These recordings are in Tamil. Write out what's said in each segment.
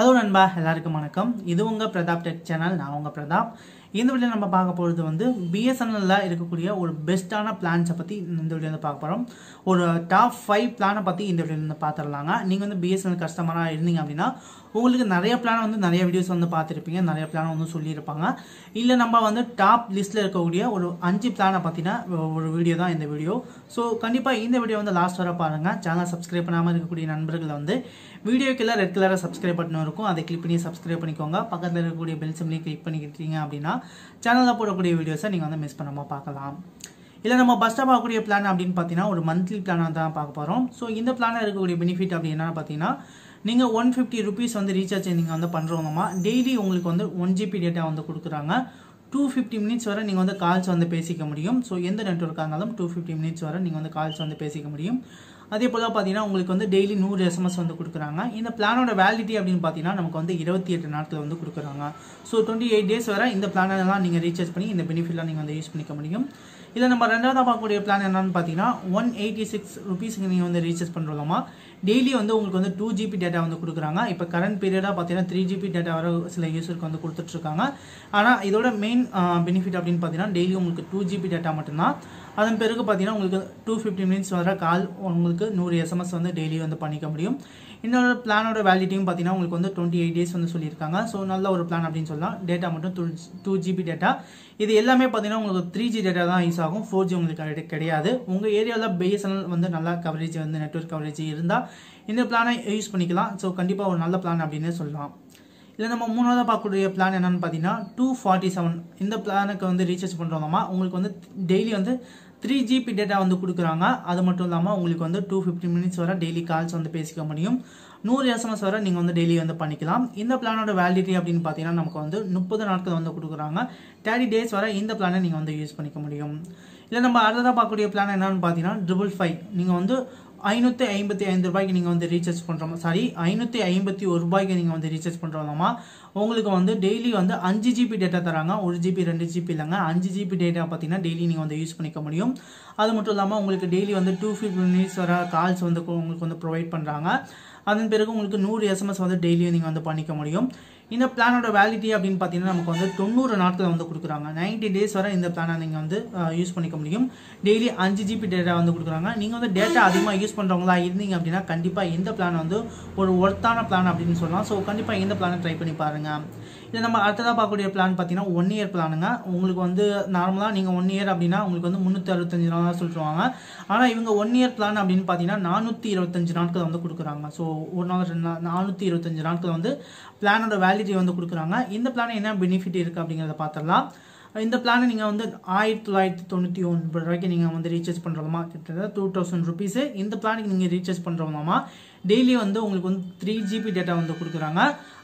ஹலோ நண்பா எல்லாருக்கும் வணக்கம் இது உங்கள் பிரதாப் டெக் சேனல் நான் உங்கள் பிரதாப் இந்த வீடியோ நம்ம பார்க்க போகிறது வந்து பிஎஸ்என்எல்லில் இருக்கக்கூடிய ஒரு பெஸ்ட்டான பிளான்ஸை பற்றி இந்த வீடியோ வந்து பார்க்க போகிறோம் ஒரு டாப் ஃபைவ் பிளானை பற்றி இந்த வீடியோ வந்து பார்த்துடலாங்க நீங்கள் வந்து பிஎஸ்என்எல் கஸ்டமராக இருந்தீங்க அப்படின்னா உங்களுக்கு நிறைய பிளான் வந்து நிறைய வீடியோஸ் வந்து பார்த்துருப்பீங்க நிறைய பிளான் வந்து சொல்லியிருப்பாங்க இல்லை நம்ம வந்து டாப் லிஸ்ட்டில் இருக்கக்கூடிய ஒரு அஞ்சு பிளானை பற்றின ஒரு வீடியோ தான் இந்த வீடியோ ஸோ கண்டிப்பாக இந்த வீடியோ வந்து லாஸ்ட் வர பாருங்கள் சேனல் சப்ஸ்கிரைப் பண்ணாமல் இருக்கக்கூடிய நண்பர்களை வந்து வீடியோக்கெல்லாம் ரெட் கலராக சப்ஸ்கிரைப் பட்டன் இருக்கும் அதை கிளிக் பண்ணி சப்ஸ்கிரைப் பண்ணிக்கோங்க பக்கத்தில் இருக்கக்கூடிய பெல் சிம்லையும் கிளிக் பண்ணிக்கிட்டீங்க அப்படின்னா சேனலில் போடக்கூடிய வீடியோஸை நீங்கள் வந்து மிஸ் பண்ணாமல் பார்க்கலாம் இல்லை நம்ம பஸ்ட்டாக பார்க்கக்கூடிய பிளான் அப்படின்னு பார்த்தீங்கன்னா ஒரு மந்த்லி பிளானாக தான் பார்க்க போகிறோம் ஸோ இந்த பிளானில் இருக்கக்கூடிய பெனிஃபிட் அப்படி என்னென்னு பார்த்தீங்கன்னா நீங்கள் ஒன் ஃபிஃப்டி ருபீஸ் வந்து ரீசார்ஜ் நீங்கள் வந்து பண்ணுறவங்கம்மா டெய்லி உங்களுக்கு வந்து ஒன் ஜிபி டேட்டா வந்து கொடுக்குறாங்க டூ ஃபிஃப்டி மினிட்ஸ் வரை நீங்கள் வந்து கால்ஸ் வந்து பேசிக்க முடியும் ஸோ எந்த நெட்ஒர்க்காக இருந்தாலும் டூ ஃபிஃப்டி மினிட்ஸ் வரை நீங்கள் வந்து கால்ஸ் வந்து பேசிக்க முடியும் அதே போல் பார்த்தீங்கன்னா உங்களுக்கு வந்து டெய்லி நூறு எஸ்எம்எஸ் வந்து கொடுக்குறாங்க இந்த பிளானோட வேலிடிட்டி அப்படின்னு பார்த்தீங்கன்னா நமக்கு வந்து இருபத்தி எட்டு நாட்கள் வந்து கொடுக்குறாங்க ஸோ டுவெண்ட்டி எயிட் டேஸ் வரை இந்த பிளானெல்லாம் நீங்கள் ரீசார்ஜ் பண்ணி இந்த பெனிஃபிட்லாம் நீங்கள் வந்து யூஸ் பண்ணிக்க முடியும் இதில் நம்ம ரெண்டாவது பார்க்கக்கூடிய பிளான் என்னன்னு பார்த்தீங்கன்னா ஒன் எயிட்டி சிக்ஸ் ருபீஸ்க்கு நீங்கள் வந்து ரீசார்ஜ் பண்ணுறோமா டெய்லி வந்து உங்களுக்கு வந்து டூ ஜிபி டேட்டா வந்து கொடுக்குறாங்க இப்போ கரண்ட் பீரியடாக பார்த்தீங்கன்னா த்ரீ ஜிபி டேட்டா வர சில யூஸருக்கு வந்து கொடுத்துட்ருக்காங்க ஆனால் இதோட மெயின் பெனிஃபிட் அப்படின்னு பார்த்தீங்கன்னா டெய்லி உங்களுக்கு டூ ஜிபி டேட்டா மட்டும்தான் அதன் பிறகு பார்த்தீங்கன்னா உங்களுக்கு டூ ஃபிஃப்டி மினிட்ஸ் வர கால் உங்களுக்கு நூறு எஸ்எம்எஸ் வந்து டெய்லி வந்து பண்ணிக்க முடியும் இன்னொரு பிளானோட வேலிடியும் பார்த்தீங்கன்னா உங்களுக்கு வந்து டுவெண்ட்டி எயிட் டேஸ் வந்து சொல்லியிருக்காங்க ஸோ நல்ல ஒரு பிளான் அப்படின்னு சொல்லலாம் டேட்டா மட்டும் டூ டூ ஜிபி டேட்டா இது எல்லாமே பார்த்தீங்கன்னா உங்களுக்கு த்ரீ ஜி டேட்டா தான் யூஸ் ஆகும் ஃபோர் ஜி உங்களுக்கு கிடையாது உங்கள் ஏரியாவில் பிஎஸ்என்எல் வந்து நல்லா கவரேஜ் வந்து நெட்ஒர்க் கவரேஜ் இருந்தால் இந்த பிளானை யூஸ் பண்ணிக்கலாம் ஸோ கண்டிப்பாக ஒரு நல்ல பிளான் அப்படின்னே சொல்லலாம் இல்லை நம்ம மூணாவதாக பார்க்கக்கூடிய பிளான் என்னென்னு பார்த்தீங்கன்னா டூ ஃபார்ட்டி செவன் இந்த பிளானுக்கு வந்து ரீசார்ஜ் பண்ணுறோம்மா உங்களுக்கு வந்து டெய்லி வந்து த்ரீ ஜிபி டேட்டா வந்து கொடுக்குறாங்க அது மட்டும் இல்லாமல் உங்களுக்கு வந்து டூ ஃபிஃப்டி மினிட்ஸ் வர டெய்லி கால்ஸ் வந்து பேசிக்க முடியும் நூறு எஸ்எம்எஸ் வர நீங்கள் வந்து டெய்லி வந்து பண்ணிக்கலாம் இந்த பிளானோட வேலிடிட்டி அப்படின்னு பார்த்தீங்கன்னா நமக்கு வந்து முப்பது நாட்கள் வந்து கொடுக்குறாங்க தேர்ட்டி டேஸ் வர இந்த பிளானை நீங்கள் வந்து யூஸ் பண்ணிக்க முடியும் இல்லை நம்ம அடுத்ததாக பார்க்கக்கூடிய பிளான் என்னென்னு பார்த்தீங்கன்னா ட்ரிபிள் ஃபைவ் நீங்கள் வந்து ஐநூற்றி ஐம்பத்தி ஐந்து ரூபாய்க்கு நீங்கள் வந்து ரீசார்ஜ் பண்ணுறோம் சாரி ஐநூற்றி ஐம்பத்தி ஒரு ரூபாய்க்கு நீங்கள் வந்து ரீசார்ஜ் பண்ணுறோமா உங்களுக்கு வந்து டெய்லி வந்து அஞ்சு ஜிபி டேட்டா தராங்க ஒரு ஜிபி ரெண்டு ஜிபி இல்லைங்க அஞ்சு ஜிபி டேட்டா பார்த்தீங்கன்னா டெய்லி நீங்கள் வந்து யூஸ் பண்ணிக்க முடியும் அது மட்டும் இல்லாமல் உங்களுக்கு டெய்லி வந்து டூ ஃபிஃப்டி மினிட்ஸ் வர கால்ஸ் வந்து உங்களுக்கு வந்து ப்ரொவைட் பண்ணுறாங்க அதன் பிறகு உங்களுக்கு நூறு எஸ்எம்எஸ் வந்து டெய்லியும் நீங்கள் வந்து பண்ணிக்க முடியும் இந்த பிளானோட வேலிட்டி அப்படின்னு பார்த்தீங்கன்னா நமக்கு வந்து தொண்ணூறு நாட்கள் வந்து கொடுக்குறாங்க நைன்டி டேஸ் வரை இந்த பிளானை நீங்கள் வந்து யூஸ் பண்ணிக்க முடியும் டெய்லி அஞ்சு ஜிபி டேட்டா வந்து கொடுக்குறாங்க நீங்கள் வந்து டேட்டா அதிகமாக யூஸ் பண்ணுறவங்களா இருந்தீங்க அப்படின்னா கண்டிப்பாக இந்த பிளான் வந்து ஒரு ஒர்த்தான பிளான் அப்படின்னு சொல்லலாம் ஸோ கண்டிப்பாக இந்த பிளானை ட்ரை பண்ணி பாருங்கள் இல்லை நம்ம அடுத்ததாக பார்க்கக்கூடிய பிளான் பார்த்தீங்கன்னா ஒன் இயர் பிளானுங்க உங்களுக்கு வந்து நார்மலாக நீங்கள் ஒன் இயர் அப்படின்னா உங்களுக்கு வந்து முந்நூற்றி அறுபத்தஞ்சு தான் சொல்லிடுவாங்க ஆனால் இவங்க ஒன் இயர் பிளான் அப்படின்னு பார்த்தீங்கன்னா நானூற்றி இருபத்தஞ்சு நாட்கள் வந்து கொடுக்குறாங்க ஸோ ஒரு நாள் ரெண்டு நாள் நானூற்றி இருபத்தஞ்சு நாட்கள் வந்து பிளானோட வேலிட்டி வந்து கொடுக்குறாங்க இந்த பிளான் என்ன பெனிஃபிட் இருக்குது அப்படிங்கிறத பார்த்துடலாம் இந்த பிளானை நீங்கள் வந்து ஆயிரத்தி தொள்ளாயிரத்தி தொண்ணூற்றி ஒன்பது ரூபாய்க்கு நீங்கள் வந்து ரீசார்ஜ் பண்ணுறோமா கிட்டத்தட்ட டூ தௌசண்ட் ருபீஸு இந்த பிளானுக்கு நீங்கள் ரீசார்ஜ் பண்ணுற டெய்லி வந்து உங்களுக்கு வந்து த்ரீ ஜிபி டேட்டா வந்து கொடுக்குறாங்க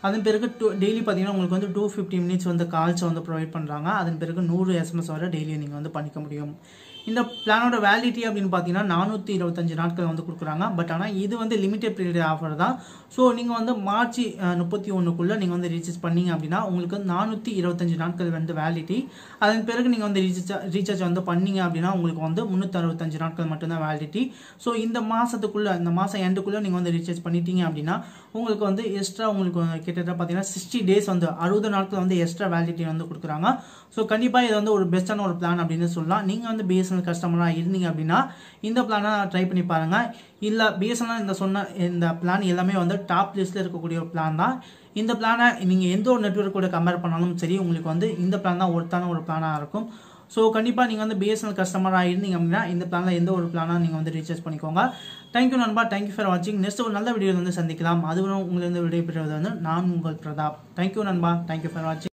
அதன் பிறகு டூ டெய்லி பார்த்தீங்கன்னா உங்களுக்கு வந்து டூ ஃபிஃப்டி மினிட்ஸ் வந்து கால்ஸ் வந்து ப்ரொவைட் பண்ணுறாங்க அதன் பிறகு நூறு எஸ்எம்எஸ் வரை டெய்லியும் நீங்கள் வந்து பண்ணிக்க முடியும் இந்த பிளானோட வேலிட்டி அப்படின்னு பார்த்தீங்கன்னா நானூற்றி இருபத்தஞ்சு நாட்கள் வந்து கொடுக்குறாங்க பட் ஆனால் இது வந்து லிமிடெட் பீரியட் ஆஃபர் தான் ஸோ நீங்கள் வந்து மார்ச் முப்பத்தி ஒன்றுக்குள்ளே நீங்கள் வந்து ரீசார்ஜ் பண்ணீங்க அப்படின்னா உங்களுக்கு நானூற்றி இருபத்தஞ்சு நாட்கள் வந்து வேலிட்டி அதன் பிறகு நீங்கள் வந்து ரீசார்ஜ் ரீசார்ஜ் வந்து பண்ணீங்க அப்படின்னா உங்களுக்கு வந்து முந்நூற்றி அறுபத்தஞ்சு நாட்கள் மட்டும்தான் வேலிடிட்டி ஸோ இந்த மாதத்துக்குள்ளே இந்த மாதம் எண்டுக்குள்ளே நீங்கள் வந்து வந்து ரீசார்ஜ் பண்ணிட்டீங்க அப்படின்னா உங்களுக்கு வந்து எக்ஸ்ட்ரா உங்களுக்கு கிட்டத்தட்ட பார்த்தீங்கன்னா சிக்ஸ்டி டேஸ் வந்து அறுபது நாட்கள் வந்து எக்ஸ்ட்ரா வேலிடிட்டி வந்து கொடுக்குறாங்க ஸோ கண்டிப்பாக இது வந்து ஒரு பெஸ்ட்டான ஒரு பிளான் அப்படின்னு சொல்லலாம் நீங்கள் வந்து பிஎஸ்என்எல் கஸ்டமராக இருந்தீங்க அப்படின்னா இந்த பிளானை ட்ரை பண்ணி பாருங்கள் இல்லை பிஎஸ்என்எல் இந்த சொன்ன இந்த பிளான் எல்லாமே வந்து டாப் லிஸ்ட்டில் இருக்கக்கூடிய ஒரு பிளான் தான் இந்த பிளானை நீங்கள் எந்த ஒரு நெட்ஒர்க் கூட கம்பேர் பண்ணாலும் சரி உங்களுக்கு வந்து இந்த பிளான் தான் ஒருத்தான ஒரு பிளானாக இருக்கும் ஸோ கண்டிப்பாக நீங்கள் வந்து பிஎஸ்என்எல் கஸ்டமராக இருந்தீங்க அப்படின்னா இந்த பிளானில் எந்த ஒரு பிளானாக நீங்கள் வந்து ரீசார்ஜ் பண்ணிக்கோங்க தேங்க்யூ நண்பா தேங்க்யூ ஃபார் வாட்சிங் நெக்ஸ்ட் ஒரு நல்ல வீடியோ வந்து சந்திக்கலாம் அதுவும் உங்களிருந்து விடைபெறுவது வந்து நான் உங்கள் பிரதாப் தேங்க்யூ நண்பா தேங்க்யூ ஃபார் வாட்சிங்